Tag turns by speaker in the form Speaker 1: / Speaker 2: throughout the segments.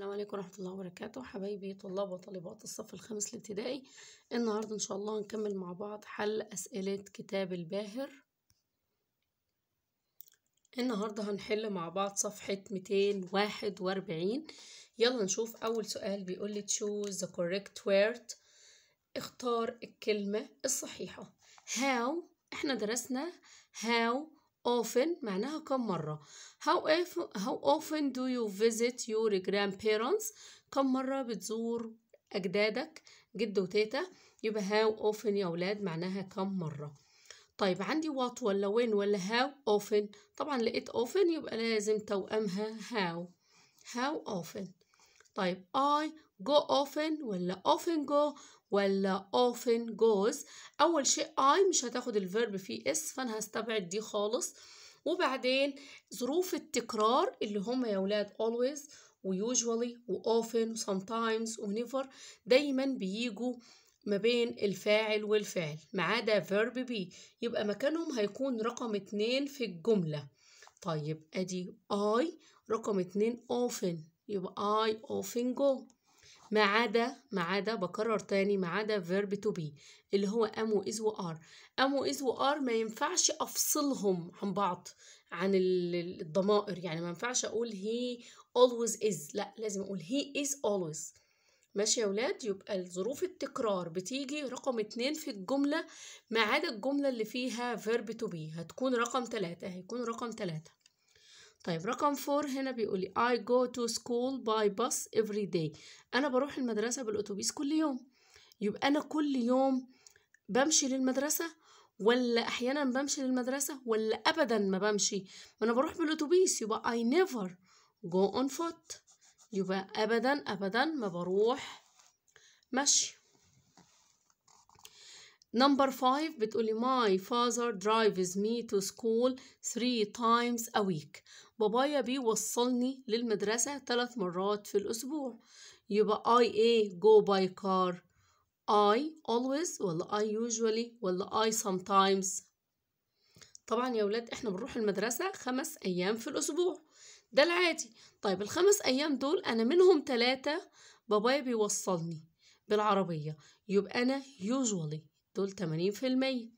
Speaker 1: السلام عليكم ورحمة الله وبركاته حبايبي طلاب وطالبات الصف الخامس الابتدائي النهاردة إن شاء الله هنكمل مع بعض حل أسئلة كتاب الباهر النهاردة هنحل مع بعض صفحة 241 يلا نشوف أول سؤال بيقول لي choose the correct word اختار الكلمة الصحيحة how احنا درسنا how often معناها كم مرة how often, how often do you visit your grandparents كم مرة بتزور أجدادك جد وتيتا يبقى how often يا أولاد معناها كم مرة طيب عندي what ولا when ولا how often طبعا لقيت often يبقى لازم توأمها how how often طيب I go often ولا often go ولا often goes أول شيء I مش هتاخد الفيرب فيه اس فأنا هستبعد دي خالص وبعدين ظروف التكرار اللي هم يا ولاد always وusually وoften وsometimes ونيفر دايما بيجوا ما بين الفاعل والفعل ما عدا فيرب بي يبقى مكانهم هيكون رقم اتنين في الجملة طيب ادي I رقم اتنين often يبقى I often go ما عدا ما عدا بكرر تاني ما عدا verb to be اللي هو am و is و are am و is و are ما ينفعش أفصلهم عن بعض عن الضمائر يعني ما ينفعش أقول he always is لا لازم أقول he is always ماشي يا ولاد يبقى الظروف التكرار بتيجي رقم اتنين في الجملة ما عدا الجملة اللي فيها verb to be هتكون رقم تلاتة هيكون رقم تلاتة طيب رقم 4 هنا بيقولي I go to school by bus every day أنا بروح المدرسة بالأتوبيس كل يوم يبقى أنا كل يوم بمشي للمدرسة ولا أحيانا بمشي للمدرسة ولا أبدا ما بمشي ما أنا بروح بالأتوبيس يبقى I never go on foot يبقى أبدا أبدا ما بروح مشي نمبر 5 بتقولي my father drives me to school three times a week بابايا بيوصلني للمدرسة ثلاث مرات في الأسبوع يبقى I A go by car I always ولا I usually ولا I sometimes طبعا يا ولاد احنا بنروح المدرسة خمس أيام في الأسبوع ده العادي طيب الخمس أيام دول أنا منهم تلاتة بابايا بيوصلني بالعربية يبقى أنا usually دول تمانين في المية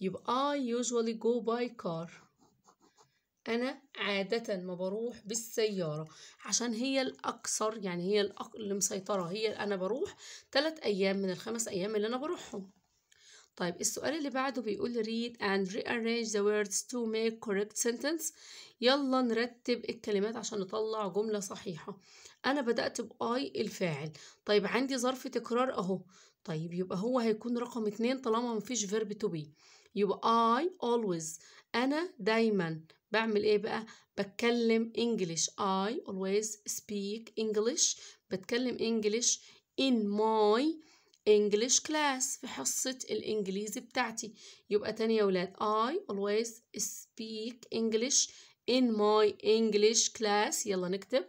Speaker 1: يبقى I usually go by car أنا عادة ما بروح بالسيارة عشان هي الأكثر يعني هي الأق... اللي مسيطرة هي أنا بروح تلات أيام من الخمس أيام اللي أنا بروحهم طيب السؤال اللي بعده بيقول read and rearrange the words to make correct sentence يلا نرتب الكلمات عشان نطلع جملة صحيحة أنا بدأت بآي الفاعل طيب عندي ظرف تكرار أهو طيب يبقى هو هيكون رقم اتنين طالما مفيش verb to be يبقى I always أنا دايما بعمل إيه بقى؟ بتكلم English I always speak English بتكلم English in my English class في حصة الإنجليزي بتاعتي يبقى تاني يا ولاد I always speak English in my English class يلا نكتب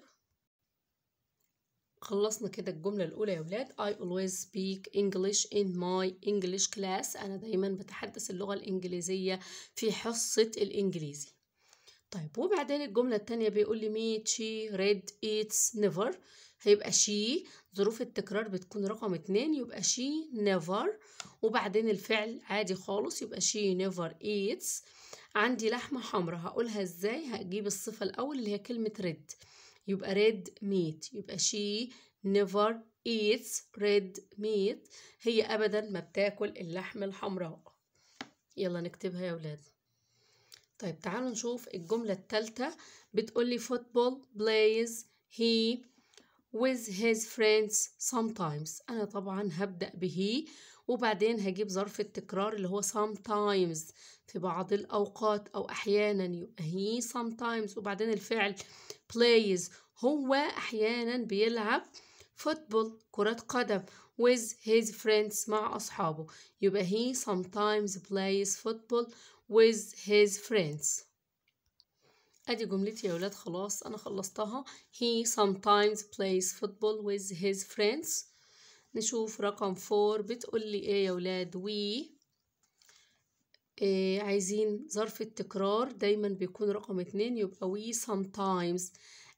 Speaker 1: خلصنا كده الجملة الأولى يا ولاد I always speak English in my English class أنا دايما بتحدث اللغة الإنجليزية في حصة الإنجليزي طيب وبعدين الجملة التانية بيقول لي مي شي ريد ايتس نيفر هيبقى شي ظروف التكرار بتكون رقم اتنين يبقى شي نيفر وبعدين الفعل عادي خالص يبقى شي نيفر ايتس عندي لحمة حمراء هقولها ازاي هجيب الصفة الأول اللي هي كلمة ريد يبقى ريد ميت يبقى شي نيفر ايتس ريد ميت هي أبدا ما بتاكل اللحم الحمراء يلا نكتبها يا ولاد طيب تعالوا نشوف الجملة التالتة بتقولي football plays he with his friends sometimes أنا طبعا هبدأ به وبعدين هجيب ظرف التكرار اللي هو sometimes في بعض الأوقات أو أحيانا يبقى he sometimes وبعدين الفعل plays هو أحيانا بيلعب football كرة قدم with his friends مع أصحابه يبقى he sometimes plays football with his friends ادي جملتي يا ولاد خلاص انا خلصتها he sometimes plays football with his friends نشوف رقم 4 بتقول لي ايه يا ولاد we إيه عايزين ظرف التكرار دايما بيكون رقم اتنين يبقى we sometimes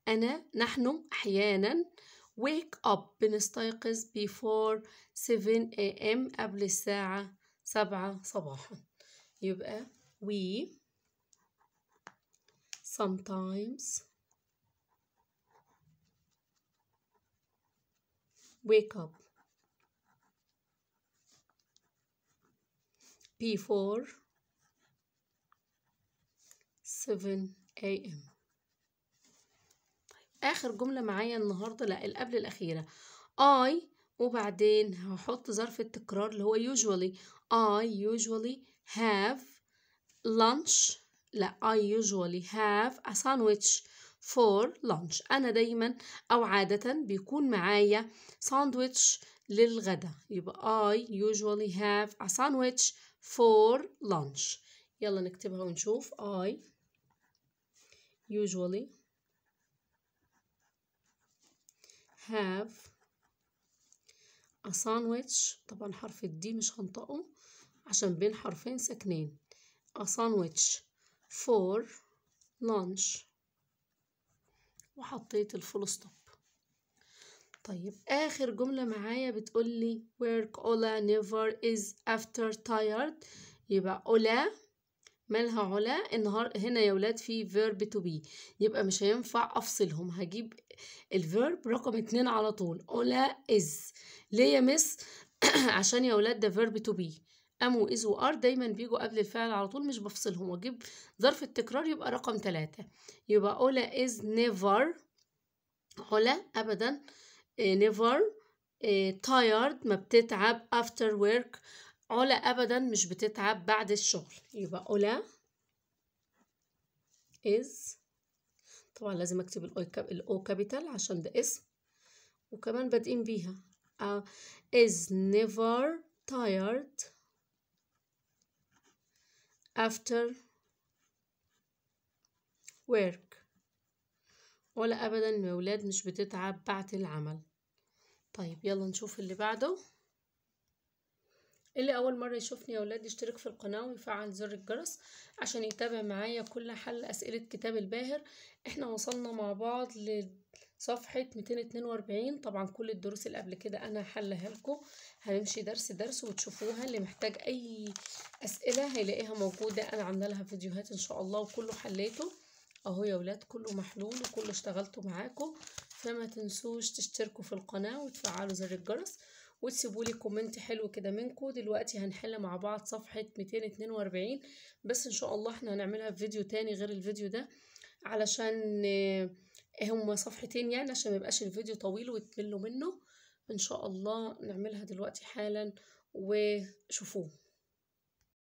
Speaker 1: أنا نحن أحيانا wake up بنستيقظ before 7 am قبل الساعة سبعة صباحا يبقى we sometimes wake up before 7 a.m. آخر جملة معايا النهاردة لا اللي قبل الأخيرة I وبعدين هحط ظرف التكرار اللي هو usually I usually have lunch لا I usually have a sandwich for lunch أنا دايما أو عادة بيكون معايا ساندويتش للغدا يبقى I usually have a sandwich for lunch يلا نكتبها ونشوف I usually have a sandwich طبعا حرف الدي مش هنطقه عشان بين حرفين ساكنين a sandwich for lunch وحطيت الفول ستوب طيب آخر جملة معايا بتقول لي work اولا never is after tired يبقى اولا مالها علا النهار هنا يا ولاد في verb to be يبقى مش هينفع أفصلهم هجيب الفيرب رقم اتنين على طول اولا is ليه يا مس عشان يا ولاد ده verb to be ام واز وار دايما بيجوا قبل الفعل على طول مش بفصلهم واجيب ظرف التكرار يبقى رقم ثلاثة يبقى اولا از نيفر اولا ابدا آه، نيفر آه، تايرد ما بتتعب افتر ورك علا ابدا مش بتتعب بعد الشغل يبقى علا از طبعا لازم اكتب الاو الاو كابيتال عشان ده اسم وكمان بادئين بيها آه، از نيفر تايرد after work ولا أبدا يا ولاد مش بتتعب بعد العمل طيب يلا نشوف اللي بعده اللي أول مرة يشوفني يا أولاد يشترك في القناة ويفعل زر الجرس عشان يتابع معايا كل حل أسئلة كتاب الباهر احنا وصلنا مع بعض ل... صفحة 242 طبعا كل الدروس اللي قبل كده أنا حلها لكم هنمشي درس درس وتشوفوها اللي محتاج أي أسئلة هيلاقيها موجودة أنا عاملة لها فيديوهات إن شاء الله وكله حليته أهو يا ولاد كله محلول وكله اشتغلته معاكم فما تنسوش تشتركوا في القناة وتفعلوا زر الجرس وتسيبوا لي كومنت حلو كده منكم دلوقتي هنحل مع بعض صفحة 242 بس إن شاء الله احنا هنعملها في فيديو تاني غير الفيديو ده علشان هم صفحتين يعني عشان ميبقاش الفيديو طويل وتملوا منه ان شاء الله نعملها دلوقتي حالا وشوفوه